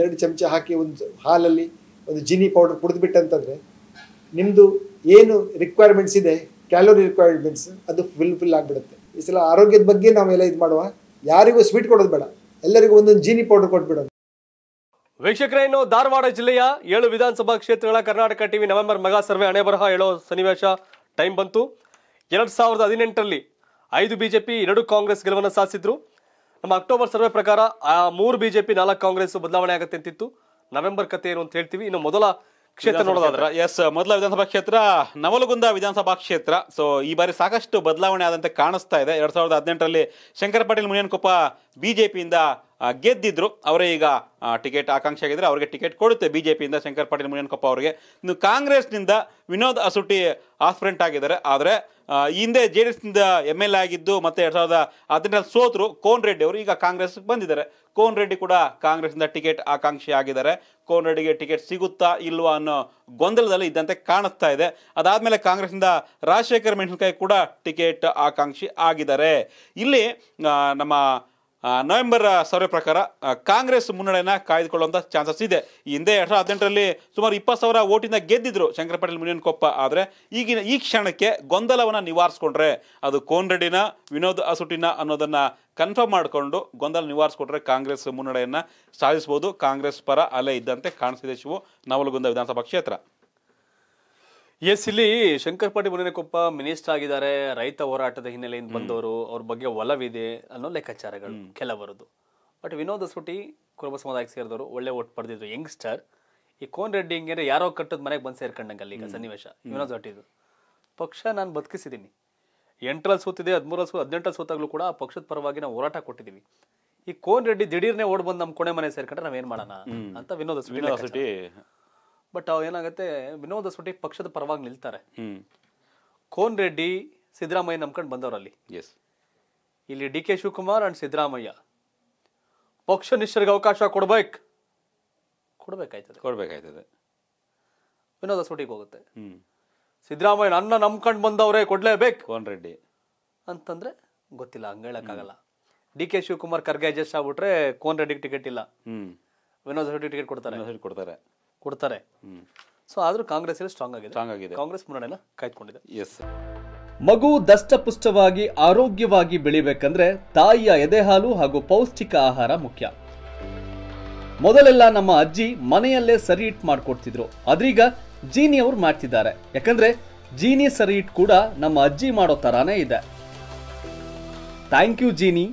ಎರಡು ಚಮಚ ಹಾಕಿ ಒಂದು ಹಾಲಲ್ಲಿ ಒಂದು ಜಿನಿ ಪೌಡರ್ ಕುಡಿದ್ಬಿಟ್ಟಂತಂದರೆ ನಿಮ್ಮದು ಏನು ರಿಕ್ವೈರ್ಮೆಂಟ್ಸ್ ಇದೆ ಕ್ಯಾಲೋರಿ ರಿಕ್ವೈರ್ಮೆಂಟ್ಸ್ ಅದು ಫುಲ್ ಫಿಲ್ ಆಗಿಬಿಡುತ್ತೆ ಈ ಸಲ ಆರೋಗ್ಯದ ಬಗ್ಗೆ ನಾವೆಲ್ಲ ಇದು ಮಾಡುವ ಯಾರಿಗೂ ಸ್ವೀಟ್ ಕೊಡೋದು ಬೇಡ ಎಲ್ಲರಿಗೂ ಒಂದೊಂದು ಜೀನಿ ಪೌಡರ್ ಕೊಟ್ಬಿಡೋದು ವೀಕ್ಷಕರೇ ಇನ್ನು ಧಾರವಾಡ ಜಿಲ್ಲೆಯ ಏಳು ವಿಧಾನಸಭಾ ಕ್ಷೇತ್ರಗಳ Karnataka TV November mega survey ಹಣೆ ಬರಹ ಹೇಳೋ ಸನ್ನಿವೇಶ ಟೈಮ್ ಬಂತು ಎರಡು ಸಾವಿರದ ಹದಿನೆಂಟರಲ್ಲಿ ಐದು ಬಿಜೆಪಿ ಎರಡು ಕಾಂಗ್ರೆಸ್ ಗೆಲುವನ್ನು ಸಾಧಿಸಿದ್ರು ನಮ್ಮ ಅಕ್ಟೋಬರ್ ಸರ್ವೆ ಪ್ರಕಾರ ಆ ಮೂರು ಬಿಜೆಪಿ ನಾಲ್ಕು ಕಾಂಗ್ರೆಸ್ ಬದಲಾವಣೆ ಆಗುತ್ತೆ ಅಂತಿತ್ತು ನವೆಂಬರ್ ಕತೆ ಏನು ಅಂತ ಹೇಳ್ತೀವಿ ಇನ್ನು ಮೊದಲ ಕ್ಷೇತ್ರ ನೋಡೋದಾದ್ರೆ ಎಸ್ ಮೊದಲ ವಿಧಾನಸಭಾ ಕ್ಷೇತ್ರ ನವಲಗುಂದ ವಿಧಾನಸಭಾ ಕ್ಷೇತ್ರ ಸೊ ಈ ಬಾರಿ ಸಾಕಷ್ಟು ಬದಲಾವಣೆ ಆದಂತೆ ಕಾಣಿಸ್ತಾ ಇದೆ ಎರಡ್ ಸಾವಿರದ ಹದಿನೆಂಟರಲ್ಲಿ ಶಂಕರ್ ಪಾಟೀಲ್ ಮುನಿಯನ್ಕೊಪ್ಪ ಬಿಜೆಪಿಯಿಂದ ಗೆದ್ದಿದ್ರು ಅವರೇ ಈಗ ಟಿಕೆಟ್ ಆಕಾಂಕ್ಷೆ ಆಗಿದ್ರೆ ಅವರಿಗೆ ಟಿಕೆಟ್ ಕೊಡುತ್ತೆ ಬಿ ಜೆ ಪಿಯಿಂದ ಶಂಕರ್ ಪಾಟೀಲ್ ಮುನಿಯನ್ಕೊಪ್ಪ ಅವರಿಗೆ ಇನ್ನು ಕಾಂಗ್ರೆಸ್ನಿಂದ ವಿನೋದ್ ಅಸುಟಿ ಆಸ್ಪ್ರೆಂಟ್ ಆಗಿದ್ದಾರೆ ಆದರೆ ಹಿಂದೆ ಜೆ ಡಿ ಎಸ್ನಿಂದ ಎಮ್ ಎಲ್ ಎ ಆಗಿದ್ದು ಮತ್ತು ಎರಡು ಸಾವಿರದ ಹದಿನೆಂಟರಲ್ಲಿ ಸೋತರು ಕೋನ್ ರೆಡ್ಡಿ ಅವರು ಈಗ ಕಾಂಗ್ರೆಸ್ಗೆ ಬಂದಿದ್ದಾರೆ ಕೋನ್ ರೆಡ್ಡಿ ಕೂಡ ಕಾಂಗ್ರೆಸ್ನಿಂದ ಟಿಕೆಟ್ ಆಕಾಂಕ್ಷಿ ಆಗಿದ್ದಾರೆ ಕೋನ್ ರೆಡ್ಡಿಗೆ ಟಿಕೆಟ್ ಸಿಗುತ್ತಾ ಇಲ್ವಾ ಅನ್ನೋ ಗೊಂದಲದಲ್ಲಿ ಇದ್ದಂತೆ ಕಾಣಿಸ್ತಾ ಇದೆ ಅದಾದಮೇಲೆ ಕಾಂಗ್ರೆಸ್ನಿಂದ ರಾಜಶೇಖರ್ ಮೆಣಸಿನ್ಕಾಯಿ ಕೂಡ ಟಿಕೆಟ್ ಆಕಾಂಕ್ಷಿ ಆಗಿದ್ದಾರೆ ಇಲ್ಲಿ ನಮ್ಮ ನವೆಂಬರ್ ಸರ್ವೆ ಪ್ರಕಾರ ಕಾಂಗ್ರೆಸ್ ಮುನ್ನಡೆಯನ್ನ ಕಾಯ್ದುಕೊಳ್ಳುವಂಥ ಚಾನ್ಸಸ್ ಇದೆ ಹಿಂದೆ ಎರಡು ಸಾವಿರದ ಹದಿನೆಂಟರಲ್ಲಿ ಸುಮಾರು ಇಪ್ಪತ್ತು ಸಾವಿರ ಓಟಿಂದ ಗೆದ್ದಿದ್ರು ಶಂಕರ ಪಾಟೀಲ್ ಮುನಿಯನ್ ಕೊಪ್ಪ ಆದರೆ ಈಗಿನ ಈ ಕ್ಷಣಕ್ಕೆ ಗೊಂದಲವನ್ನು ನಿವಾರಿಸ್ಕೊಂಡ್ರೆ ಅದು ಕೋನ್ ರೆಡಿನ ವಿನೋದ್ ಅಸುಟಿನ ಅನ್ನೋದನ್ನು ಕನ್ಫರ್ಮ್ ಮಾಡಿಕೊಂಡು ಗೊಂದಲ ನಿವಾರಿಸ್ಕೊಂಡ್ರೆ ಕಾಂಗ್ರೆಸ್ ಮುನ್ನಡೆಯನ್ನು ಸಾಧಿಸ್ಬೋದು ಕಾಂಗ್ರೆಸ್ ಪರ ಅಲೆ ಇದ್ದಂತೆ ಕಾಣಿಸಿದೆ ಶಿವು ನವಲಗುಂದ ವಿಧಾನಸಭಾ ಕ್ಷೇತ್ರ ಎಸ್ ಇಲ್ಲಿ ಶಂಕರ್ ಪಾಟೀಲ್ ಮುನಿನಕೊಪ್ಪ ಮಿನಿಸ್ಟರ್ ಆಗಿದ್ದಾರೆ ರೈತ ಹೋರಾಟದ ಹಿನ್ನೆಲೆಯಿಂದ ಬಂದವರು ಅವ್ರ ಬಗ್ಗೆ ಒಲವಿದೆ ಅನ್ನೋ ಲೆಕ್ಕಾಚಾರಗಳು ಕೆಲವರದು ಬಟ್ ವಿನೋದ್ ಸುಟಿ ಕುರುಬ ಸಮುದಾಯಕ್ಕೆ ಸೇರಿದವರು ಒಳ್ಳೆ ಓಟ್ ಪಡೆದಿದ್ರು ಯಂಗ್ಸ್ಟರ್ ಈ ಕೋನ್ ರೆಡ್ಡಿ ಹಿಂಗೆ ಯಾರೋ ಕಟ್ಟದ್ ಮನೆಗೆ ಬಂದು ಸೇರ್ಕೊಂಡಂಗೆ ಅಲ್ಲಿ ಈಗ ಸನ್ನಿವೇಶ ವಿನೋದ್ ಹೊಟ್ಟಿದ್ರು ಪಕ್ಷ ನಾನು ಬದುಕಿಸಿದ್ದೀನಿ ಎಂಟರಲ್ಲಿ ಸೋತಿದೆ ಹದಿಮೂರಲ್ಲಿ ಸೋತ್ ಹದಿನೆಂಟರಲ್ಲಿ ಸೋತಾಗ್ಲೂ ಕೂಡ ಪಕ್ಷದ ಪರವಾಗಿ ನಾವು ಹೋರಾಟ ಕೊಟ್ಟಿದ್ದೀವಿ ಈ ಕೋನ್ ರೆಡ್ಡಿ ದಿಢೀರ್ನೇ ಓಡ್ ಬಂದು ನಮ್ಮ ಕೊನೆ ಮನೆ ಸೇರ್ಕೊಂಡ್ರೆ ನಾವೇನ್ ಮಾಡೋಣ ಅಂತ ವಿನೋದ್ ಬಟ್ ಅವ್ ಏನಾಗುತ್ತೆ ವಿನೋದ ಹೊಸಪಟ್ಟಿ ಪಕ್ಷದ ಪರವಾಗಿ ನಿಲ್ತಾರೆ ಕೋನ್ ರೆಡ್ಡಿ ಸಿದ್ದರಾಮಯ್ಯ ನಂಬ್ಕೊಂಡು ಬಂದವರಲ್ಲಿ ಎಸ್ ಇಲ್ಲಿ D K Shivakumar and Siddaramaiah ಪಕ್ಷ ನಿಶ್ಚರ್ಗ ಅವಕಾಶ ಕೊಡ್ಬೇಕು ಕೊಡ್ಬೇಕಾಯ್ತದೆ ಕೊಡ್ಬೇಕಾಯ್ತದೆ ವಿನೋದ ಸ್ವಟಿಗೆ ಹೋಗುತ್ತೆ ಸಿದ್ದರಾಮಯ್ಯ ಅನ್ನ ನಂಬ್ಕೊಂಡು ಬಂದವರೇ ಕೊಡ್ಲೇಬೇಕು ಕೋನ್ ರೆಡ್ಡಿ ಅಂತಂದ್ರೆ ಗೊತ್ತಿಲ್ಲ ಹಂಗ ಹೇಳಕ್ಕಾಗಲ್ಲ D K Shivakumar Kharge adjust ಆಗ್ಬಿಟ್ರೆ ಕೋನ್ ರೆಡ್ಡಿಗೆ ಟಿಕೆಟ್ ಇಲ್ಲ ವಿನೋದ್ ಹೊಸಪಟ್ಟಿ ಟಿಕೆಟ್ ಕೊಡ್ತಾರೆ ಕೊಡ್ತಾರೆ ಕೊಡ್ತಾರೆ ಸೊ ಆದರೂ ಕಾಂಗ್ರೆಸ್ ಅಲ್ಲಿ ಸ್ಟ್ರಾಂಗ್ ಆಗಿದೆ ಸ್ಟ್ರಾಂಗ್ ಆಗಿದೆ ಕಾಂಗ್ರೆಸ್ ಮುನ್ನಡೆನ ಕಾಯ್ದುಕೊಂಡಿದೆ ಎಸ್ ಮಗು ದಷ್ಟಪುಷ್ಟವಾಗಿ ಆರೋಗ್ಯವಾಗಿ ಬೆಳಿಬೇಕಂದ್ರೆ ತಾಯಿಯ ಎದೆ ಹಾಲು ಹಾಗೂ ಪೌಷ್ಟಿಕ ಆಹಾರ ಮುಖ್ಯ ಮೊದಲೆಲ್ಲ ನಮ್ಮ ಅಜ್ಜಿ ಮನೆಯಲ್ಲೇ ಸರಿ ಇಟ್ ಮಾಡ್ಕೊಡ್ತಿದ್ರು ಅದ್ರೀಗ ಜೀನಿ ಅವ್ರು ಮಾಡ್ತಿದ್ದಾರೆ ಯಾಕಂದ್ರೆ ಜೀನಿ ಸರಿ ಇಟ್ ಕೂಡ ನಮ್ಮ ಅಜ್ಜಿ ಮಾಡೋ ತರಾನೇ ಇದೆ ಥ್ಯಾಂಕ್ ಯು ಜೀನಿ